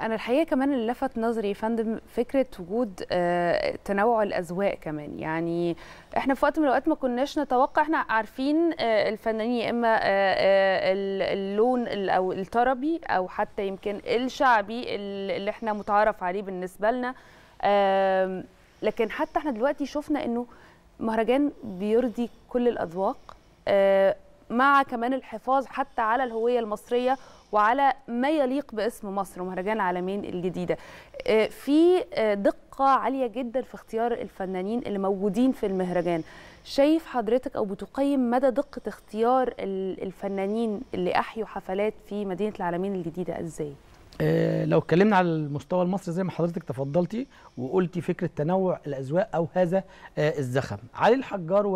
انا الحقيقه كمان اللي لفت نظري يا فندم فكره وجود آه، تنوع الاذواق كمان يعني احنا في وقت من الاوقات ما كناش نتوقع احنا عارفين آه، الفنانين يا اما آه، اللون او الطربي او حتى يمكن الشعبي اللي احنا متعارف عليه بالنسبه لنا لكن حتى احنا دلوقتي شفنا انه مهرجان بيرضي كل الاذواق مع كمان الحفاظ حتى على الهويه المصريه وعلى ما يليق باسم مصر مهرجان عالمين الجديده آه، في آه، دقه عاليه جدا في اختيار الفنانين اللي موجودين في المهرجان شايف حضرتك او بتقيم مدى دقه اختيار الفنانين اللي احيوا حفلات في مدينه العالمين الجديده ازاي آه، لو اتكلمنا على المستوى المصري زي ما حضرتك تفضلتي وقلتي فكره تنوع الاذواق او هذا الزخم علي الحجار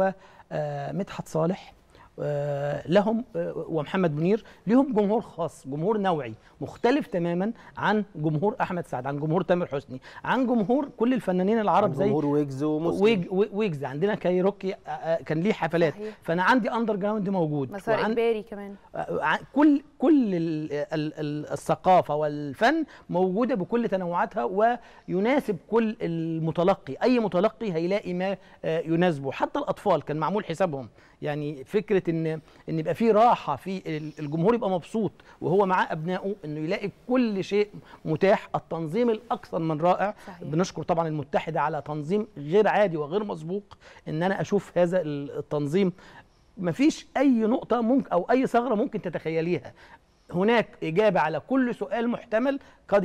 ومدحت صالح آه، لهم آه، ومحمد منير لهم جمهور خاص جمهور نوعي مختلف تماما عن جمهور احمد سعد عن جمهور تامر حسني عن جمهور كل الفنانين العرب زي جمهور ويجز ومسلم ويج ويجز عندنا كايروكي آه، كان ليه حفلات صحيح. فانا عندي اندر جراوند موجود مسار اجباري كمان كل كل الثقافه والفن موجوده بكل تنوعاتها ويناسب كل المتلقي اي متلقي هيلاقي ما يناسبه حتى الاطفال كان معمول حسابهم يعني فكره ان ان يبقى في راحه في الجمهور يبقى مبسوط وهو معاه ابنائه انه يلاقي كل شيء متاح التنظيم الاكثر من رائع صحيح. بنشكر طبعا المتحده على تنظيم غير عادي وغير مسبوق ان انا اشوف هذا التنظيم مفيش اي نقطه ممكن او اي ثغره ممكن تتخيليها هناك اجابه على كل سؤال محتمل قد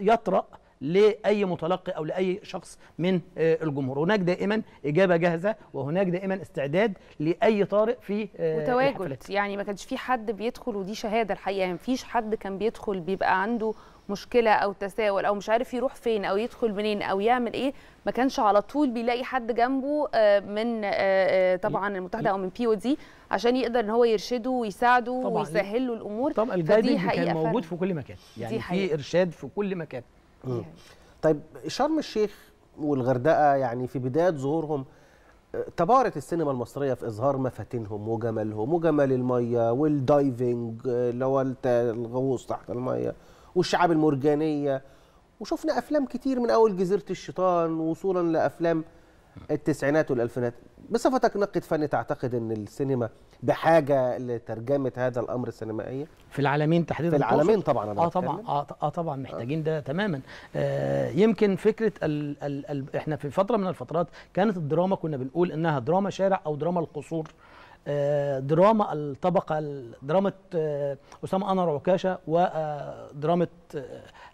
يطرأ لاي متلقي او لاي شخص من آه، الجمهور هناك دائما اجابه جاهزه وهناك دائما استعداد لاي طارئ في وتواجد آه، يعني ما كانش في حد بيدخل ودي شهاده الحقيقه يعني ما فيش حد كان بيدخل بيبقى عنده مشكله او تساؤل او مش عارف يروح فين او يدخل منين او يعمل ايه ما كانش على طول بيلاقي حد جنبه آه، من طبعا المتحده او من بي او دي عشان يقدر ان هو يرشده ويساعده ويسهل له الامور طبعا الجايدنج كان موجود في كل مكان يعني في ارشاد في كل مكان يعني. طيب شرم الشيخ والغردقه يعني في بدايه ظهورهم آه، تبارت السينما المصريه في اظهار مفاتنهم وجمالهم وجمال الميه والدايفنج آه، اللي هو الغوص تحت الميه والشعاب المرجانيه وشفنا افلام كتير من اول جزيره الشيطان وصولا لافلام التسعينات والألفينات بصفتك نقد فني تعتقد أن السينما بحاجة لترجمة هذا الأمر السينمائي في العالمين تحديدا في العالمين طبعا أنا آه طبعا آه, آه طبعا محتاجين ده آه. تماما آه يمكن فكرة الـ الـ الـ إحنا في فترة من الفترات كانت الدراما كنا بنقول إنها دراما شارع أو دراما القصور آه دراما الطبقه دراما آه اسامه انور عكاشه ودراما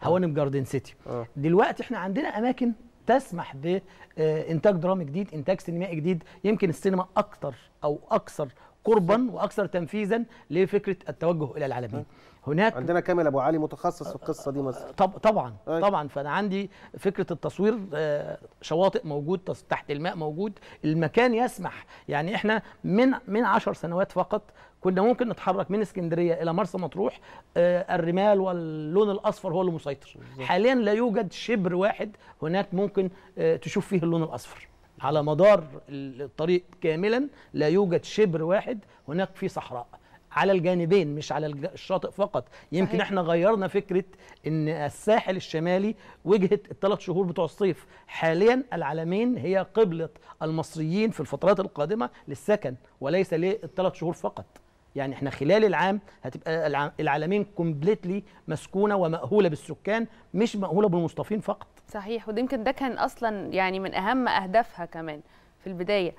هوانم جاردن سيتي دلوقتي احنا عندنا اماكن تسمح بانتاج درامي جديد انتاج سينمائي جديد يمكن السينما اكتر او اكثر قربا واكثر تنفيذا لفكره التوجه الى العالمين هناك عندنا كامل ابو علي متخصص في القصه دي مثلا طب طبعا أي. طبعا فانا عندي فكره التصوير آه، شواطئ موجود تحت الماء موجود المكان يسمح يعني احنا من من 10 سنوات فقط كنا ممكن نتحرك من اسكندريه الى مرسى مطروح آه، الرمال واللون الاصفر هو اللي مسيطر حاليا لا يوجد شبر واحد هناك ممكن آه، تشوف فيه اللون الاصفر على مدار الطريق كاملا لا يوجد شبر واحد هناك في صحراء على الجانبين مش على الشاطئ فقط يمكن صحيح. احنا غيرنا فكره ان الساحل الشمالي وجهه الثلاث شهور بتوع الصيف حاليا العلمين هي قبله المصريين في الفترات القادمه للسكن وليس للثلاث شهور فقط يعني احنا خلال العام هتبقى العالمين كومبليتلي مسكونه ومأهوله بالسكان مش مأهوله بالمصطفين فقط صحيح ويمكن ده كان اصلا يعني من اهم اهدافها كمان في البدايه